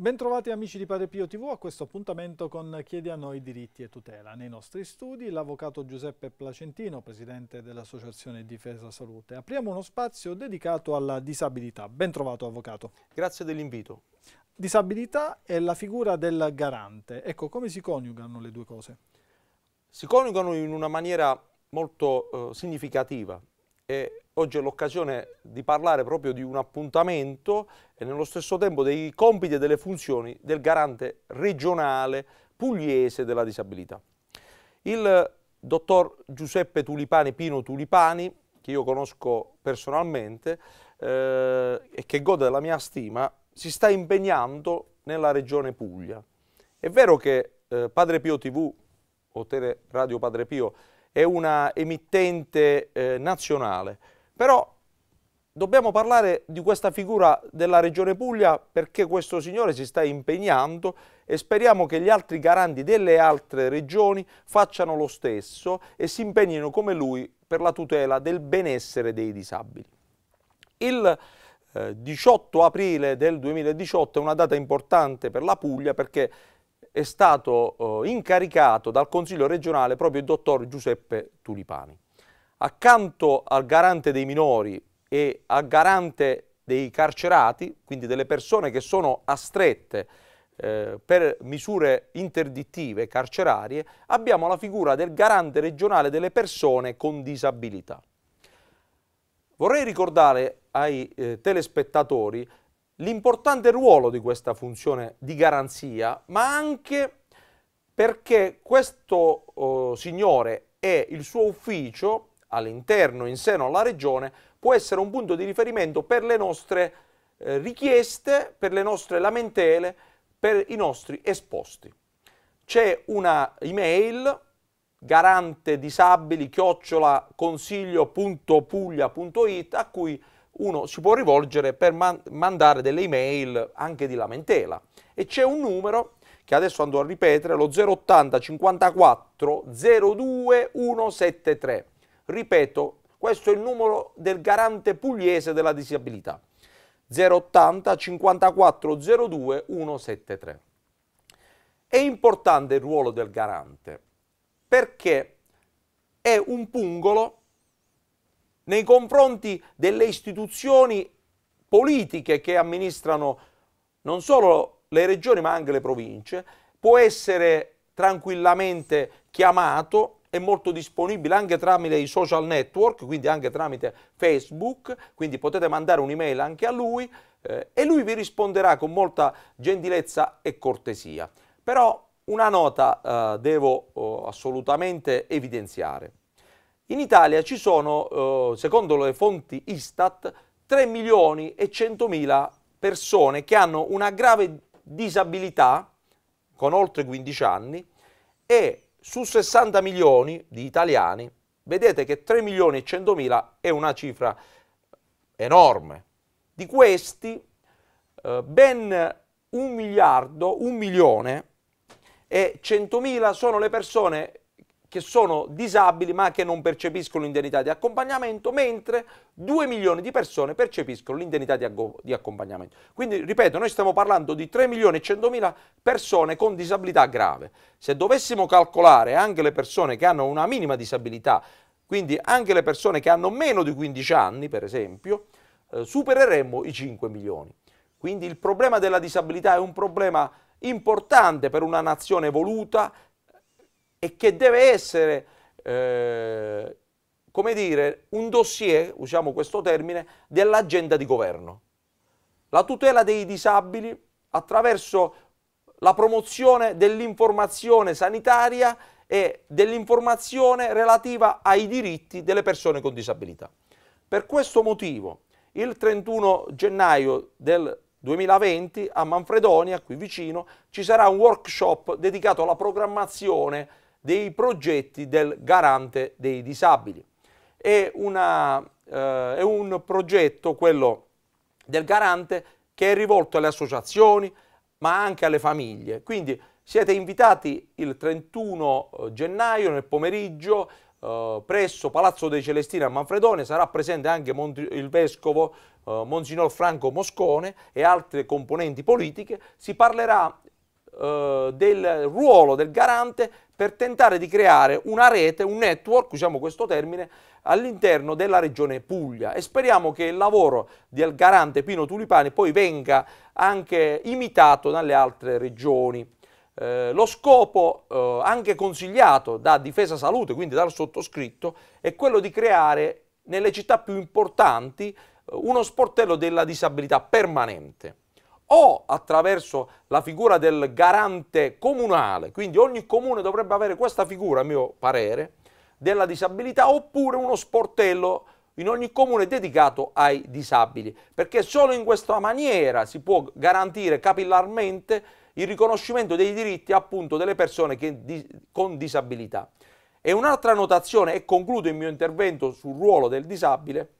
Bentrovati amici di Padre Pio TV a questo appuntamento con Chiedi a noi diritti e tutela. Nei nostri studi l'avvocato Giuseppe Placentino, presidente dell'Associazione Difesa Salute. Apriamo uno spazio dedicato alla disabilità. Bentrovato avvocato. Grazie dell'invito. Disabilità e la figura del garante. Ecco, come si coniugano le due cose? Si coniugano in una maniera molto eh, significativa e oggi è l'occasione di parlare proprio di un appuntamento e nello stesso tempo dei compiti e delle funzioni del garante regionale pugliese della disabilità. Il dottor Giuseppe Tulipani, Pino Tulipani, che io conosco personalmente eh, e che gode della mia stima, si sta impegnando nella regione Puglia. È vero che eh, Padre Pio TV o Tele Radio Padre Pio è una emittente eh, nazionale, però dobbiamo parlare di questa figura della Regione Puglia perché questo signore si sta impegnando e speriamo che gli altri garanti delle altre regioni facciano lo stesso e si impegnino come lui per la tutela del benessere dei disabili. Il 18 eh, aprile del 2018 è una data importante per la Puglia perché è stato eh, incaricato dal Consiglio regionale proprio il dottor Giuseppe Tulipani. Accanto al garante dei minori e al garante dei carcerati, quindi delle persone che sono astrette eh, per misure interdittive carcerarie, abbiamo la figura del garante regionale delle persone con disabilità. Vorrei ricordare ai eh, telespettatori l'importante ruolo di questa funzione di garanzia, ma anche perché questo oh, signore e il suo ufficio all'interno, in seno alla regione, può essere un punto di riferimento per le nostre eh, richieste, per le nostre lamentele, per i nostri esposti. C'è una email garante disabili chiocciolapuglia.it a cui uno si può rivolgere per man mandare delle email anche di lamentela. E c'è un numero che adesso andrò a ripetere, lo 080 54 02 173. Ripeto, questo è il numero del garante pugliese della disabilità. 080 54 02 173. È importante il ruolo del garante perché è un pungolo nei confronti delle istituzioni politiche che amministrano non solo le regioni ma anche le province, può essere tranquillamente chiamato è molto disponibile anche tramite i social network, quindi anche tramite Facebook, quindi potete mandare un'email anche a lui eh, e lui vi risponderà con molta gentilezza e cortesia. Però una nota eh, devo oh, assolutamente evidenziare. In Italia ci sono, eh, secondo le fonti Istat, 3 milioni e 100 mila persone che hanno una grave disabilità con oltre 15 anni e su 60 milioni di italiani, vedete che 3 milioni e 100 mila è una cifra enorme. Di questi eh, ben un miliardo, un milione e 100 mila sono le persone che sono disabili ma che non percepiscono l'indennità di accompagnamento, mentre 2 milioni di persone percepiscono l'indennità di, di, accompagnamento. Quindi, ripeto, noi stiamo parlando di 3 milioni e 100 mila persone con disabilità grave. Se dovessimo calcolare anche le persone che hanno una minima disabilità, quindi anche le persone che hanno meno di 15 anni, per esempio, eh, supereremmo i 5 milioni. Quindi il problema della disabilità è un problema importante per una nazione evoluta e che deve essere, eh, come dire, un dossier, usiamo questo termine, dell'agenda di governo. La tutela dei disabili attraverso la promozione dell'informazione sanitaria e dell'informazione relativa ai diritti delle persone con disabilità. Per questo motivo, il 31 gennaio del 2020 a Manfredonia, qui vicino, ci sarà un workshop dedicato alla programmazione dei progetti del garante dei disabili. È, una, eh, è un progetto, quello del garante, che è rivolto alle associazioni, ma anche alle famiglie. Quindi siete invitati il 31 eh, gennaio nel pomeriggio eh, presso Palazzo dei Celestini a Manfredone, sarà presente anche Monti il vescovo eh, Monsignor Franco Moscone e altre componenti politiche, si parlerà eh, del ruolo del garante per tentare di creare una rete, un network, usiamo questo termine, all'interno della regione Puglia e speriamo che il lavoro del garante Pino Tulipani poi venga anche imitato dalle altre regioni. Eh, lo scopo, eh, anche consigliato da Difesa Salute, quindi dal sottoscritto, è quello di creare nelle città più importanti eh, uno sportello della disabilità permanente o attraverso la figura del garante comunale, quindi ogni comune dovrebbe avere questa figura, a mio parere, della disabilità, oppure uno sportello in ogni comune dedicato ai disabili, perché solo in questa maniera si può garantire capillarmente il riconoscimento dei diritti appunto delle persone che, di, con disabilità. E un'altra notazione, e concludo il mio intervento sul ruolo del disabile,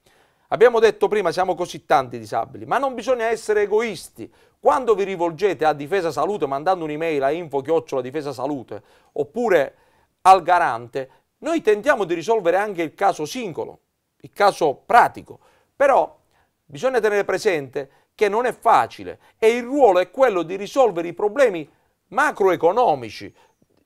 Abbiamo detto prima siamo così tanti disabili, ma non bisogna essere egoisti. Quando vi rivolgete a Difesa Salute mandando un'email a info-difesa chiocciola salute oppure al garante, noi tentiamo di risolvere anche il caso singolo, il caso pratico, però bisogna tenere presente che non è facile e il ruolo è quello di risolvere i problemi macroeconomici,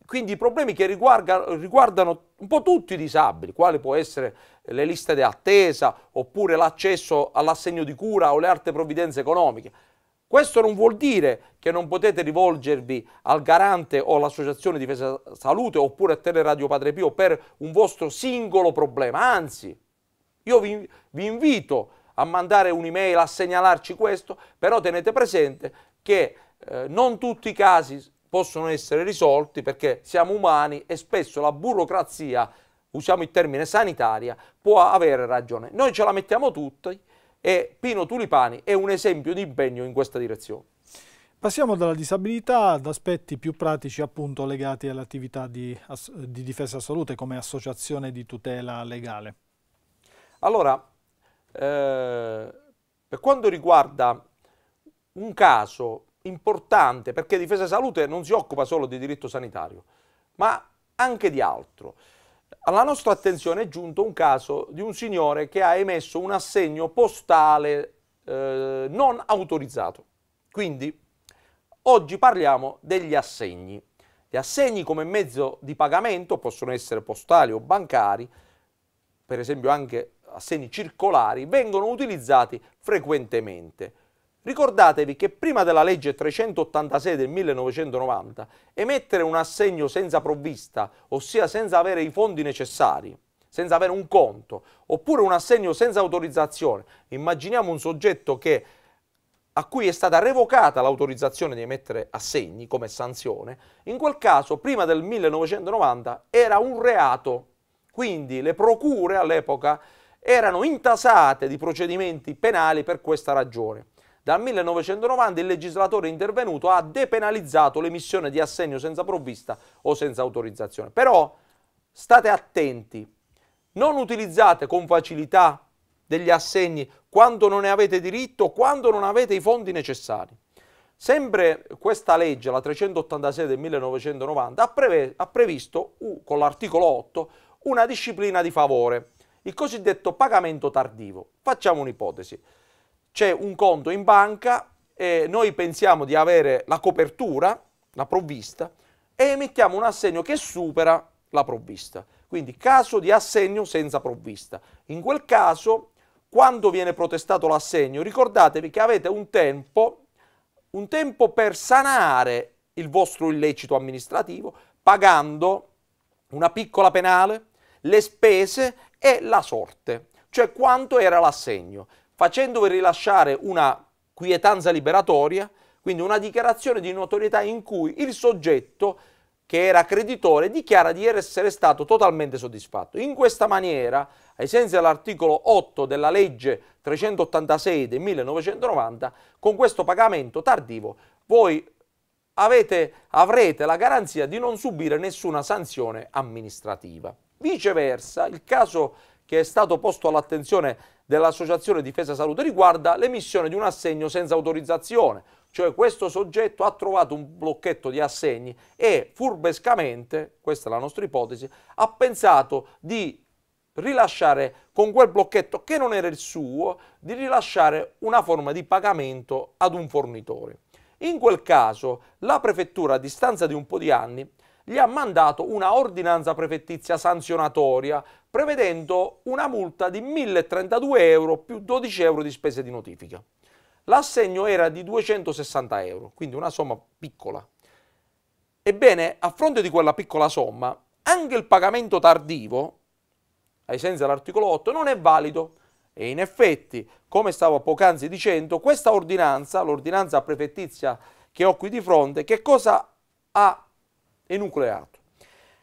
quindi i problemi che riguardano, riguardano un po' tutti i disabili, quale può essere le liste di attesa oppure l'accesso all'assegno di cura o le altre provvidenze economiche. Questo non vuol dire che non potete rivolgervi al garante o all'associazione difesa salute oppure a Teleradio Padre Pio per un vostro singolo problema, anzi io vi, vi invito a mandare un'email a segnalarci questo, però tenete presente che eh, non tutti i casi possono essere risolti perché siamo umani e spesso la burocrazia, usiamo il termine sanitaria, può avere ragione. Noi ce la mettiamo tutti e Pino Tulipani è un esempio di impegno in questa direzione. Passiamo dalla disabilità ad aspetti più pratici appunto legati all'attività di, di, difesa salute come associazione di tutela legale. Allora, eh, per quanto riguarda un caso importante perché difesa e salute non si occupa solo di diritto sanitario, ma anche di altro. Alla nostra attenzione è giunto un caso di un signore che ha emesso un assegno postale eh, non autorizzato. Quindi oggi parliamo degli assegni. Gli assegni come mezzo di pagamento possono essere postali o bancari, per esempio anche assegni circolari, vengono utilizzati frequentemente. Ricordatevi che prima della legge 386 del 1990 emettere un assegno senza provvista, ossia senza avere i fondi necessari, senza avere un conto, oppure un assegno senza autorizzazione, immaginiamo un soggetto che, a cui è stata revocata l'autorizzazione di emettere assegni come sanzione, in quel caso prima del 1990 era un reato, quindi le procure all'epoca erano intasate di procedimenti penali per questa ragione. Dal 1990 il legislatore intervenuto ha depenalizzato l'emissione di assegno senza provvista o senza autorizzazione. Però state attenti, non utilizzate con facilità degli assegni quando non ne avete diritto, quando non avete i fondi necessari. Sempre questa legge, la 386 del 1990, ha, preve- ha previsto, uh, con l'articolo 8, una disciplina di favore, il cosiddetto pagamento tardivo. Facciamo un'ipotesi c'è un conto in banca, e noi pensiamo di avere la copertura, la provvista, e emettiamo un assegno che supera la provvista. Quindi caso di assegno senza provvista. In quel caso, quando viene protestato l'assegno, ricordatevi che avete un tempo, un tempo per sanare il vostro illecito amministrativo pagando una piccola penale, le spese e la sorte, cioè quanto era l'assegno facendovi rilasciare una quietanza liberatoria, quindi una dichiarazione di notorietà in cui il soggetto che era creditore dichiara di essere stato totalmente soddisfatto. In questa maniera, ai sensi dell'articolo 8 della legge 386 del 1990, con questo pagamento tardivo voi avete, avrete la garanzia di non subire nessuna sanzione amministrativa. Viceversa, il caso che è stato posto all'attenzione dell'Associazione Difesa Salute riguarda l'emissione di un assegno senza autorizzazione, cioè questo soggetto ha trovato un blocchetto di assegni e furbescamente, questa è la nostra ipotesi, ha pensato di rilasciare con quel blocchetto che non era il suo, di rilasciare una forma di pagamento ad un fornitore. In quel caso la prefettura a distanza di un po' di anni gli ha mandato una ordinanza prefettizia sanzionatoria prevedendo una multa di 1.032 euro più 12 euro di spese di notifica. L'assegno era di 260 euro, quindi una somma piccola. Ebbene, a fronte di quella piccola somma, anche il pagamento tardivo, ai sensi dell'articolo 8, non è valido. E in effetti, come stavo poc'anzi dicendo, questa ordinanza, l'ordinanza prefettizia che ho qui di fronte, che cosa ha enucleato.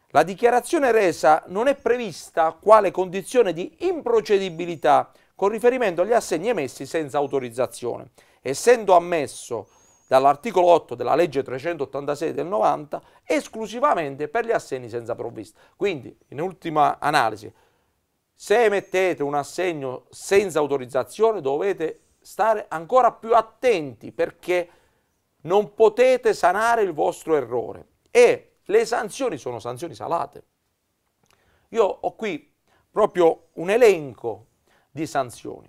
La dichiarazione resa non è prevista quale condizione di improcedibilità con riferimento agli assegni emessi senza autorizzazione, essendo ammesso dall'articolo 8 della legge 386 del 90 esclusivamente per gli assegni senza provvista. Quindi, in ultima analisi, se emettete un assegno senza autorizzazione dovete stare ancora più attenti perché non potete sanare il vostro errore e le sanzioni sono sanzioni salate. Io ho qui proprio un elenco di sanzioni.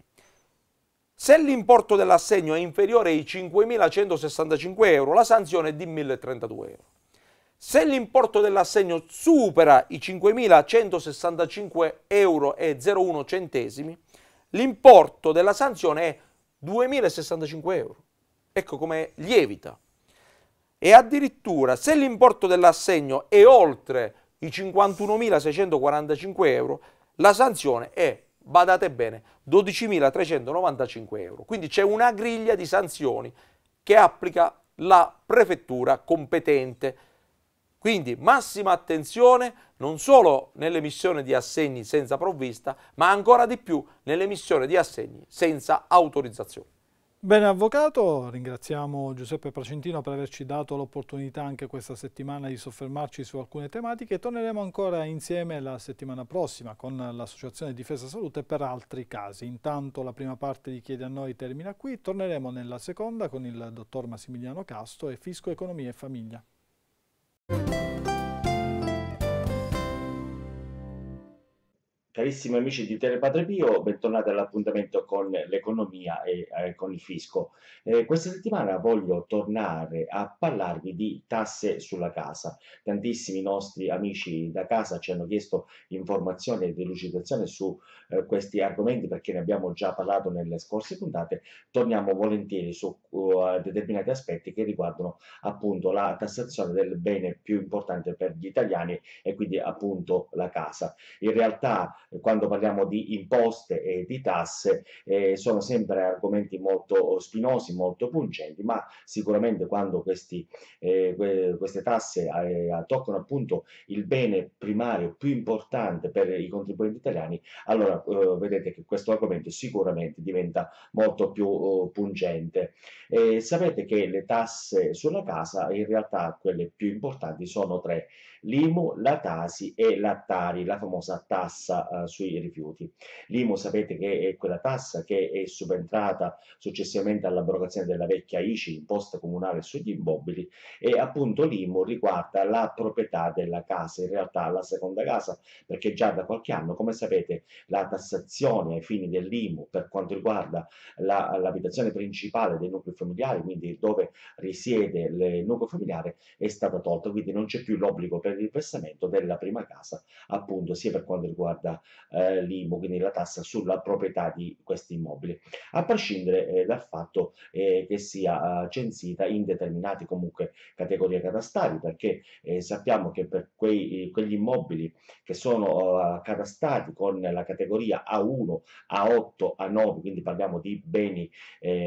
Se l'importo dell'assegno è inferiore ai 5.165 euro, la sanzione è di 1.032 euro. Se l'importo dell'assegno supera i 5.165 euro e 01 centesimi, l'importo della sanzione è 2.065 euro. Ecco come lievita e addirittura se l'importo dell'assegno è oltre i 51.645 euro, la sanzione è, badate bene, 12.395 euro. Quindi c'è una griglia di sanzioni che applica la prefettura competente. Quindi massima attenzione non solo nell'emissione di assegni senza provvista, ma ancora di più nell'emissione di assegni senza autorizzazione. Bene Avvocato, ringraziamo Giuseppe Pracentino per averci dato l'opportunità anche questa settimana di soffermarci su alcune tematiche torneremo ancora insieme la settimana prossima con l'Associazione Difesa Salute per altri casi. Intanto la prima parte di Chiedi a noi termina qui, torneremo nella seconda con il dottor Massimiliano Casto e Fisco, Economia e Famiglia. Carissimi amici di Telepatria Pio, bentornati all'appuntamento con l'economia e eh, con il fisco. Eh, questa settimana voglio tornare a parlarvi di tasse sulla casa. Tantissimi nostri amici da casa ci hanno chiesto informazioni e delucidazioni su eh, questi argomenti perché ne abbiamo già parlato nelle scorse puntate. Torniamo volentieri su uh, determinati aspetti che riguardano appunto la tassazione del bene più importante per gli italiani e quindi appunto la casa. In realtà eh, quando parliamo di imposte e di tasse eh, sono sempre argomenti molto spinosi, molto pungenti, ma sicuramente quando questi, eh, queste tasse eh, toccano appunto il bene primario più importante per i contribuenti italiani, allora eh, vedete che questo argomento sicuramente diventa molto più eh, pungente. sapete che le tasse sulla casa in realtà quelle più importanti sono tre l'IMU, la TASI e la TARI, la famosa tassa eh, sui rifiuti. L'IMU sapete che è quella tassa che è subentrata successivamente all'abrogazione della vecchia ICI, imposta comunale sugli immobili, e appunto l'IMU riguarda la proprietà della casa, in realtà la seconda casa, perché già da qualche anno, come sapete, la tassazione ai fini dell'IMU per quanto riguarda l'abitazione principale dei nuclei familiari, quindi dove risiede il nucleo familiare, è stata tolta, quindi non c'è più l'obbligo per il riversamento della prima casa, appunto sia per quanto riguarda eh, l'IMO, quindi la tassa sulla proprietà di questi immobili, a prescindere eh, dal fatto eh, che sia eh, censita in determinate comunque categorie catastali, perché eh, sappiamo che per quei, eh, quegli immobili che sono catastati con la categoria A1, A8, A9, quindi parliamo di beni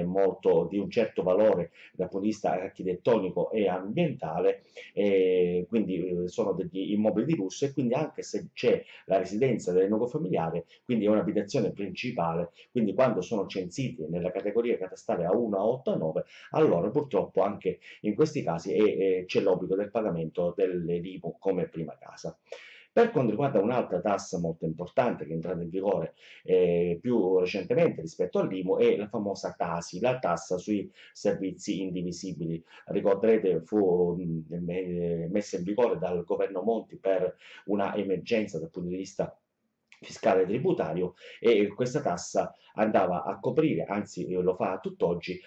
molto di un certo valore dal punto di vista architettonico e ambientale, quindi sono degli immobili di lusso e quindi anche se c'è la residenza del nuovo familiare, quindi è un'abitazione principale, quindi quando sono censiti nella categoria catastale A1 a 8 a 9, allora purtroppo anche in questi casi eh, c'è l'obbligo del pagamento dell'IMU come prima casa. Per quanto riguarda un'altra tassa molto importante che è entrata in vigore eh, più recentemente rispetto all'IMU è la famosa TASI, la tassa sui servizi indivisibili. Ricorderete fu mm, eh, messa in vigore dal governo Monti per una emergenza dal punto di vista fiscale e tributario e questa tassa andava a coprire, anzi eh, lo fa a tutt'oggi,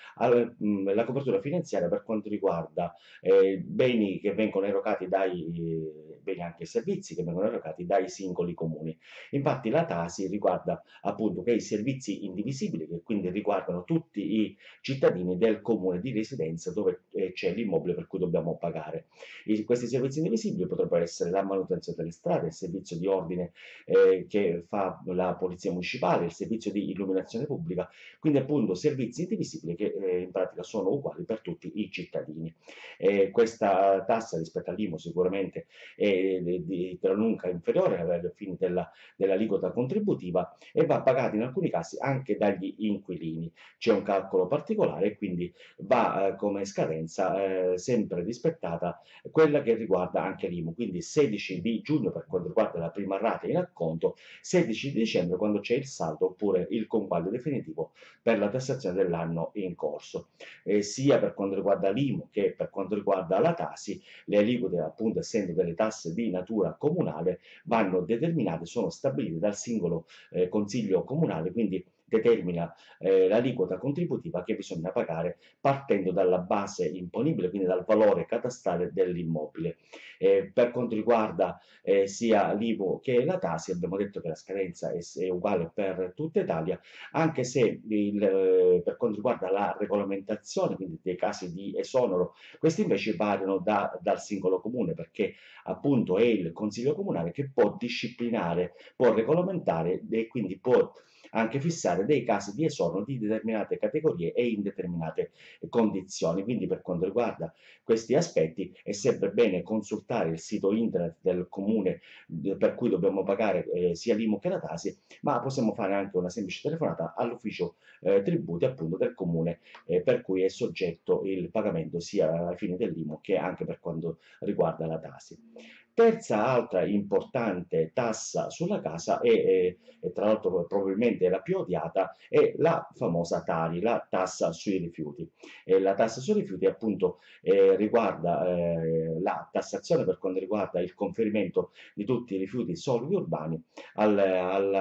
mm, la copertura finanziaria per quanto riguarda eh, beni che vengono erogati dai eh, beni anche servizi che vengono erogati dai singoli comuni. Infatti la Tasi riguarda appunto quei servizi indivisibili che quindi riguardano tutti i cittadini del comune di residenza dove eh, c'è l'immobile per cui dobbiamo pagare. I, questi servizi indivisibili potrebbero essere la manutenzione delle strade, il servizio di ordine eh, che che fa la polizia municipale, il servizio di illuminazione pubblica, quindi appunto servizi indivisibili che eh, in pratica sono uguali per tutti i cittadini. Eh, questa tassa rispetto all'IMO sicuramente è di gran lunga inferiore alla fine della, dell'aliquota contributiva e va pagata in alcuni casi anche dagli inquilini. C'è un calcolo particolare quindi va eh, come scadenza eh, sempre rispettata quella che riguarda anche l'IMU, quindi 16 di giugno per quanto riguarda la prima rata in acconto 16 di dicembre quando c'è il saldo oppure il conguaglio definitivo per la tassazione dell'anno in corso. Eh, sia per quanto riguarda l'IMU che per quanto riguarda la TASI, le aliquote appunto essendo delle tasse di natura comunale vanno determinate, sono stabilite dal singolo eh, consiglio comunale, quindi determina eh, l'aliquota contributiva che bisogna pagare partendo dalla base imponibile, quindi dal valore catastale dell'immobile. Eh, per quanto riguarda eh, sia l'IVO che la TASI, abbiamo detto che la scadenza è, è uguale per tutta Italia, anche se il, eh, per quanto riguarda la regolamentazione, quindi dei casi di esonero, questi invece variano da, dal singolo comune, perché appunto è il Consiglio Comunale che può disciplinare, può regolamentare e quindi può anche fissare dei casi di esonero di determinate categorie e in determinate condizioni. Quindi per quanto riguarda questi aspetti è sempre bene consultare il sito internet del comune eh, per cui dobbiamo pagare eh, sia l'IMU che la TASI, ma possiamo fare anche una semplice telefonata all'ufficio eh, tributi appunto del comune eh, per cui è soggetto il pagamento sia ai fini dell'IMU che anche per quanto riguarda la TASI. Terza altra importante tassa sulla casa e, tra l'altro probabilmente la più odiata è la famosa Tari, la tassa sui rifiuti. E la tassa sui rifiuti appunto eh, riguarda eh, la tassazione per quanto riguarda il conferimento di tutti i rifiuti solidi urbani al, al,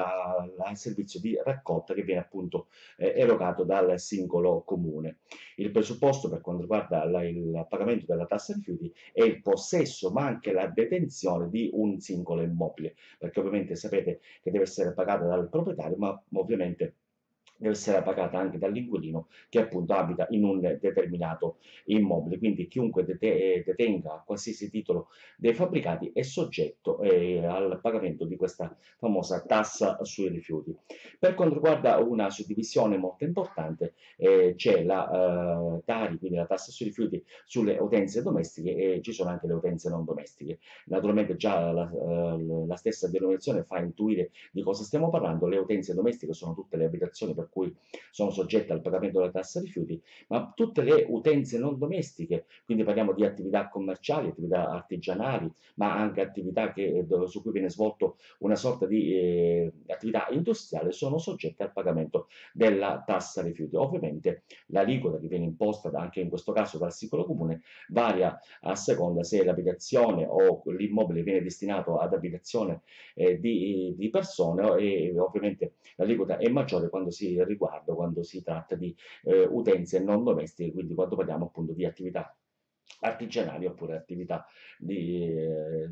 al servizio di raccolta che viene appunto eh, erogato dal singolo comune. Il presupposto per quanto riguarda la, il pagamento della tassa rifiuti è il possesso ma anche la detenzione manutenzione di un singolo immobile, perché ovviamente sapete che deve essere pagata dal proprietario, ma ovviamente deve essere pagata anche dall'inquilino che appunto abita in un determinato immobile. Quindi chiunque eh, detenga qualsiasi titolo dei fabbricati è soggetto eh, al pagamento di questa famosa tassa sui rifiuti. Per quanto riguarda una suddivisione molto importante eh, c'è la eh, Tari, quindi la tassa sui rifiuti sulle utenze domestiche e ci sono anche le utenze non domestiche. Naturalmente già la, eh, la stessa denominazione fa intuire di cosa stiamo parlando, le utenze domestiche sono tutte le abitazioni per cui sono soggette al pagamento della tassa rifiuti, ma tutte le utenze non domestiche, quindi parliamo di attività commerciali, attività artigianali, ma anche attività che, eh, su cui viene svolto una sorta di eh, attività industriale, sono soggette al pagamento della tassa rifiuti. Ovviamente l'aliquota che viene imposta anche in questo caso dal sicuro comune varia a seconda se l'abitazione o l'immobile viene destinato ad abitazione eh, di, di persone e ovviamente l'aliquota è maggiore quando si riguardo quando si tratta di eh, utenze non domestiche, quindi quando parliamo appunto di attività artigianali oppure attività di... Eh,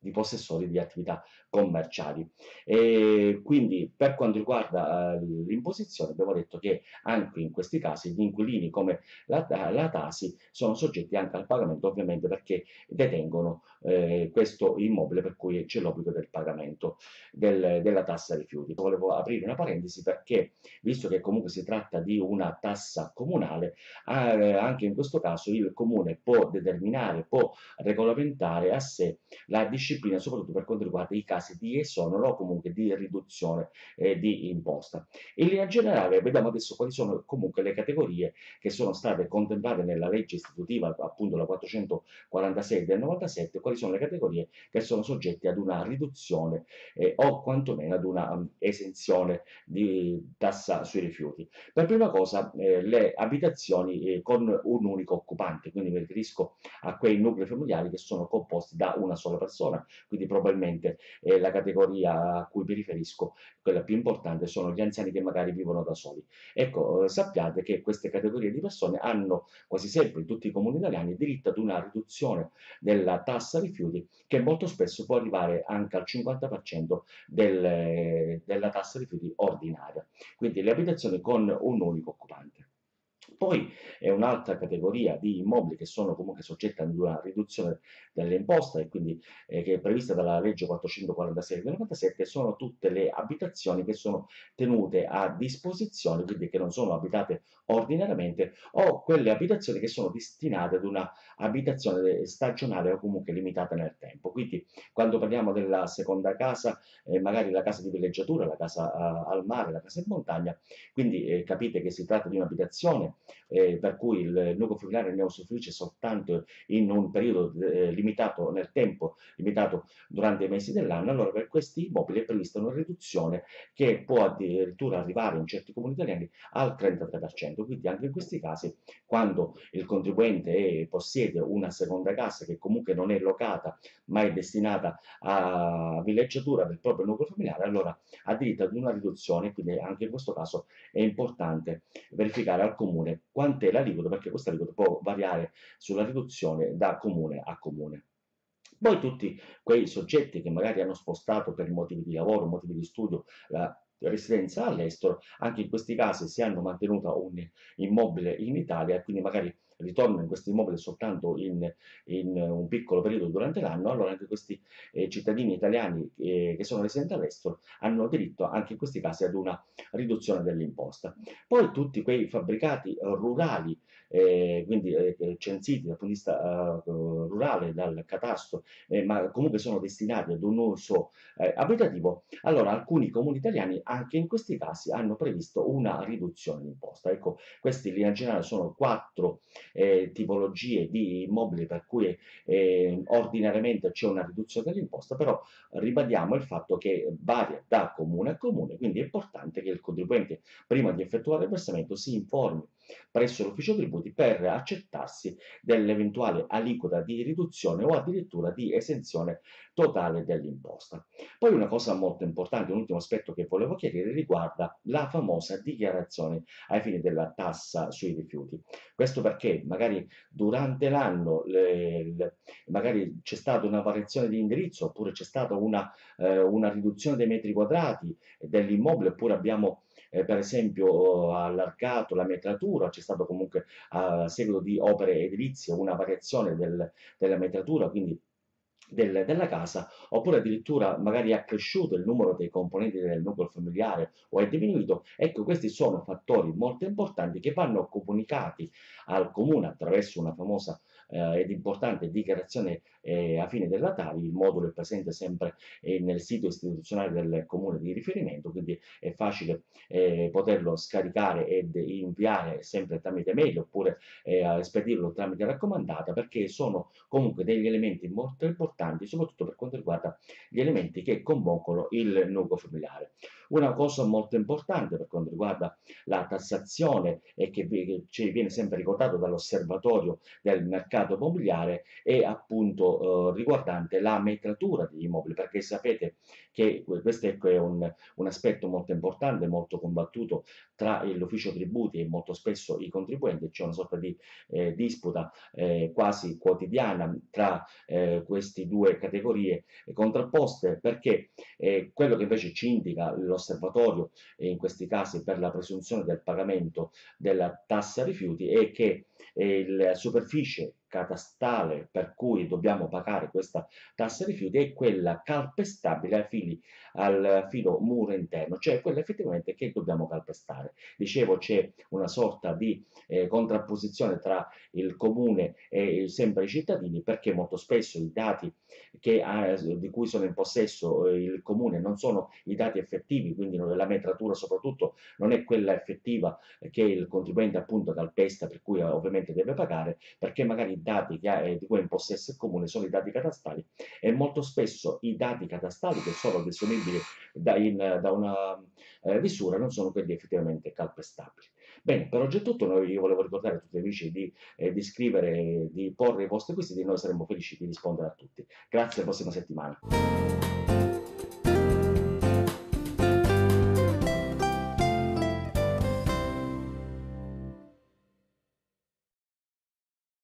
di possessori di attività commerciali. E quindi per quanto riguarda uh, l'imposizione abbiamo detto che anche in questi casi gli inquilini come la, la Tasi sono soggetti anche al pagamento ovviamente perché detengono eh, questo immobile per cui c'è l'obbligo del pagamento del, della tassa rifiuti. Volevo aprire una parentesi perché visto che comunque si tratta di una tassa comunale eh, anche in questo caso il comune può determinare, può regolamentare a sé la disciplina disciplina, soprattutto per quanto riguarda i casi di esonero o comunque di riduzione eh, di imposta. In linea generale vediamo adesso quali sono comunque le categorie che sono state contemplate nella legge istitutiva, appunto la 446 del 97, quali sono le categorie che sono soggette ad una riduzione eh, o quantomeno ad una um, esenzione di tassa sui rifiuti. Per prima cosa eh, le abitazioni eh, con un unico occupante, quindi mi riferisco a quei nuclei familiari che sono composti da una sola persona quindi probabilmente eh, la categoria a cui mi riferisco, quella più importante, sono gli anziani che magari vivono da soli. Ecco, eh, sappiate che queste categorie di persone hanno quasi sempre in tutti i comuni italiani diritto ad una riduzione della tassa rifiuti che molto spesso può arrivare anche al 50% del, eh, della tassa rifiuti ordinaria. Quindi le abitazioni con un unico occupante poi è un'altra categoria di immobili che sono comunque soggetti ad una riduzione delle imposte e quindi eh, che è prevista dalla legge 446 del 97 sono tutte le abitazioni che sono tenute a disposizione quindi che non sono abitate ordinariamente o quelle abitazioni che sono destinate ad una abitazione stagionale o comunque limitata nel tempo quindi quando parliamo della seconda casa eh, magari la casa di villeggiatura la casa eh, al mare la casa in montagna quindi eh, capite che si tratta di un'abitazione eh, per cui il nucleo familiare ne usufruisce soltanto in un periodo eh, limitato nel tempo, limitato durante i mesi dell'anno, allora per questi immobili è prevista una riduzione che può addirittura arrivare in certi comuni italiani al 33%, quindi anche in questi casi quando il contribuente possiede una seconda casa che comunque non è locata ma è destinata a villeggiatura del proprio nucleo familiare, allora ha diritto ad una riduzione, quindi anche in questo caso è importante verificare al comune quant'è l'aliquota, perché questa aliquota può variare sulla riduzione da comune a comune. Poi tutti quei soggetti che magari hanno spostato per motivi di lavoro, motivi di studio, la residenza all'estero, anche in questi casi se hanno mantenuto un immobile in Italia, quindi magari ritornano in questi immobili soltanto in, in un piccolo periodo durante l'anno, allora anche questi eh, cittadini italiani eh, che sono residenti all'estero hanno diritto anche in questi casi ad una riduzione dell'imposta. Poi tutti quei fabbricati rurali eh, quindi eh, eh, censiti dal punto di vista eh, rurale, dal catasto, eh, ma comunque sono destinati ad un uso abitativo, allora alcuni comuni italiani anche in questi casi hanno previsto una riduzione d'imposta. Ecco, queste in linea generale sono quattro tipologie di immobili per cui ordinariamente c'è una riduzione dell'imposta, però ribadiamo il fatto che varia da comune a comune, quindi è importante che il contribuente prima di effettuare il versamento si informi presso l'ufficio tributi per accettarsi dell'eventuale aliquota di riduzione o addirittura di esenzione totale dell'imposta. Poi una cosa molto importante, un ultimo aspetto che volevo chiarire riguarda la famosa dichiarazione ai fini della tassa sui rifiuti. Questo perché magari durante l'anno magari c'è stata una variazione di indirizzo oppure c'è stata una, eh, una riduzione dei metri quadrati dell'immobile oppure abbiamo eh, per esempio ha oh, allargato la metratura, c'è stata comunque a seguito di opere edilizie una variazione del, della metratura, quindi del, della casa, oppure addirittura magari è cresciuto il numero dei componenti del nucleo familiare o è diminuito, ecco questi sono fattori molto importanti che vanno comunicati al comune attraverso una famosa eh, ed importante dichiarazione eh, a fine della TARI, il modulo è presente sempre eh, nel sito istituzionale del comune di riferimento, quindi è facile eh, poterlo scaricare ed inviare sempre tramite mail oppure eh, spedirlo tramite raccomandata perché sono comunque degli elementi molto importanti soprattutto per quanto riguarda gli elementi che convocano il nucleo familiare. Una cosa molto importante per quanto riguarda la tassazione e che ci viene sempre ricordato dall'osservatorio del mercato immobiliare è appunto eh, riguardante la metratura degli immobili, perché sapete che questo è un, un aspetto molto importante, molto combattuto tra l'ufficio tributi e molto spesso i contribuenti, c'è una sorta di eh, disputa eh, quasi quotidiana tra eh, queste due categorie contrapposte, perché eh, quello che invece ci indica lo dell'osservatorio eh, in questi casi per la presunzione del pagamento della tassa rifiuti è che eh, la superficie catastale per cui dobbiamo pagare questa tassa rifiuti è quella calpestabile al, fili, al filo muro interno, cioè quella effettivamente che dobbiamo calpestare. Dicevo c'è una sorta di eh, contrapposizione tra il comune e sempre i cittadini perché molto spesso i dati che, eh, di cui sono in possesso eh, il comune non sono i dati effettivi, quindi la metratura soprattutto non è quella effettiva che il contribuente appunto calpesta per cui ovviamente deve pagare perché magari dati che, ha, eh, di cui è in possesso il comune sono i dati catastali e molto spesso i dati catastali che sono disponibili da, in, da una eh, visura non sono quelli effettivamente calpestabili. Bene, per oggi è tutto, noi, io volevo ricordare a tutti gli amici di, eh, di scrivere, di porre i vostri quesiti, e noi saremmo felici di rispondere a tutti. Grazie, alla prossima settimana.